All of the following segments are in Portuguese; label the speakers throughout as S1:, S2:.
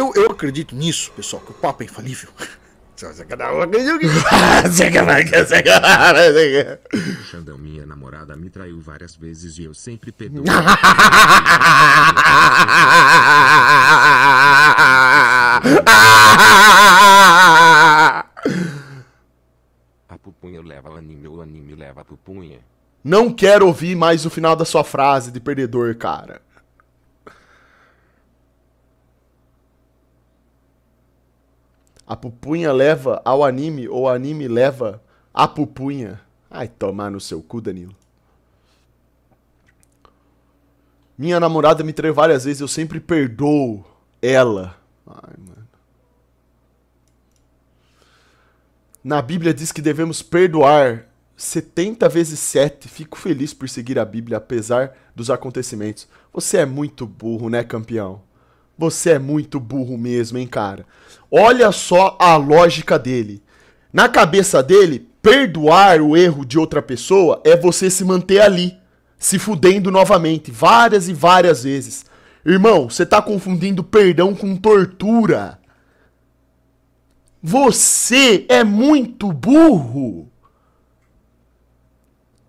S1: Eu, eu acredito nisso, pessoal, que o Papa é infalível. Cada um acredita que. Xandão, é minha namorada me traiu várias vezes e eu sempre perdoo. A pupunha leva o anime, o anime leva a pupunha. Não quero ouvir mais o final da sua frase de perdedor, cara. A pupunha leva ao anime ou o anime leva a pupunha. Ai, tomar no seu cu, Danilo. Minha namorada me traiu várias vezes, eu sempre perdoo ela. Ai, mano. Na Bíblia diz que devemos perdoar 70 vezes 7. Fico feliz por seguir a Bíblia apesar dos acontecimentos. Você é muito burro, né, campeão? Você é muito burro mesmo, hein, cara? Olha só a lógica dele. Na cabeça dele, perdoar o erro de outra pessoa é você se manter ali, se fudendo novamente, várias e várias vezes. Irmão, você tá confundindo perdão com tortura. Você é muito burro.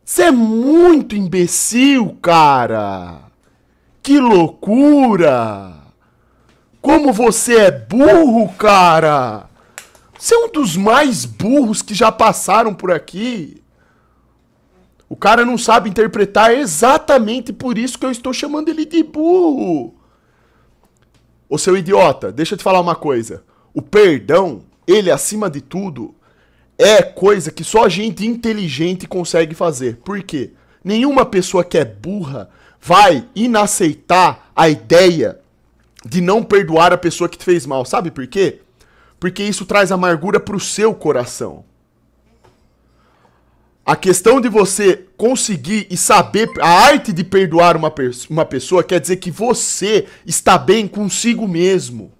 S1: Você é muito imbecil, cara. Que loucura! Como você é burro, cara! Você é um dos mais burros que já passaram por aqui. O cara não sabe interpretar é exatamente por isso que eu estou chamando ele de burro. Ô seu idiota, deixa eu te falar uma coisa. O perdão, ele acima de tudo, é coisa que só gente inteligente consegue fazer. Por quê? Nenhuma pessoa que é burra vai inaceitar a ideia de não perdoar a pessoa que te fez mal. Sabe por quê? Porque isso traz amargura para o seu coração. A questão de você conseguir e saber a arte de perdoar uma, uma pessoa quer dizer que você está bem consigo mesmo.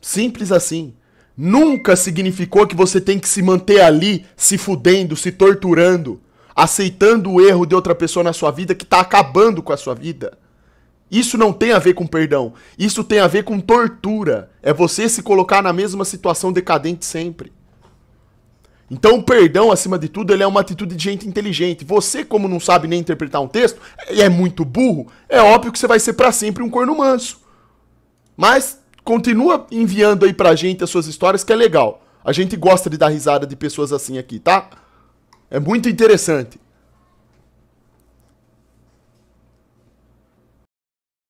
S1: Simples assim. Nunca significou que você tem que se manter ali, se fudendo, se torturando, aceitando o erro de outra pessoa na sua vida que está acabando com a sua vida. Isso não tem a ver com perdão. Isso tem a ver com tortura. É você se colocar na mesma situação decadente sempre. Então, o perdão, acima de tudo, ele é uma atitude de gente inteligente. Você, como não sabe nem interpretar um texto e é muito burro, é óbvio que você vai ser para sempre um corno manso. Mas continua enviando aí pra gente as suas histórias, que é legal. A gente gosta de dar risada de pessoas assim aqui, tá? É muito interessante.